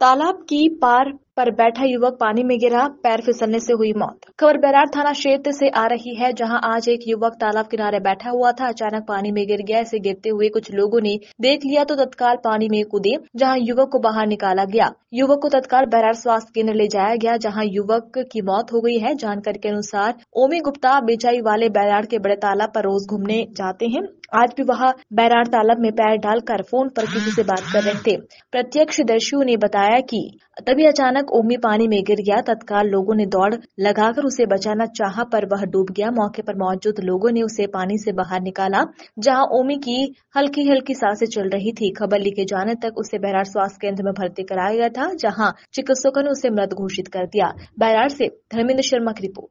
तालाब की पार पर बैठा युवक पानी में गिरा पैर फिसलने से हुई मौत खबर बैरार थाना क्षेत्र से आ रही है जहां आज एक युवक तालाब किनारे बैठा हुआ था अचानक पानी में गिर गया इसे गिरते हुए कुछ लोगों ने देख लिया तो तत्काल पानी में कूदे जहाँ युवक को बाहर निकाला गया युवक को तत्काल बैरार स्वास्थ्य केंद्र ले जाया गया जहाँ युवक की मौत हो गई है जानकारी के अनुसार ओमी गुप्ता बेचाई वाले बैरार के बड़े तालाब पर रोज घूमने जाते हैं आज भी वहाँ बैरार तालाब में पैर डालकर फोन पर किसी से बात कर रहे थे दर्शियों ने बताया कि तभी अचानक ओमी पानी में गिर गया तत्काल लोगों ने दौड़ लगाकर उसे बचाना चाहा पर वह डूब गया मौके पर मौजूद लोगों ने उसे पानी से बाहर निकाला जहां ओमी की हल्की हल्की सांसें चल रही थी खबर लिखे जाने तक उसे बैराट स्वास्थ्य केंद्र में भर्ती कराया गया था जहाँ चिकित्सकों ने उसे मृत घोषित कर दिया बैराड ऐसी धर्मेंद्र शर्मा की रिपोर्ट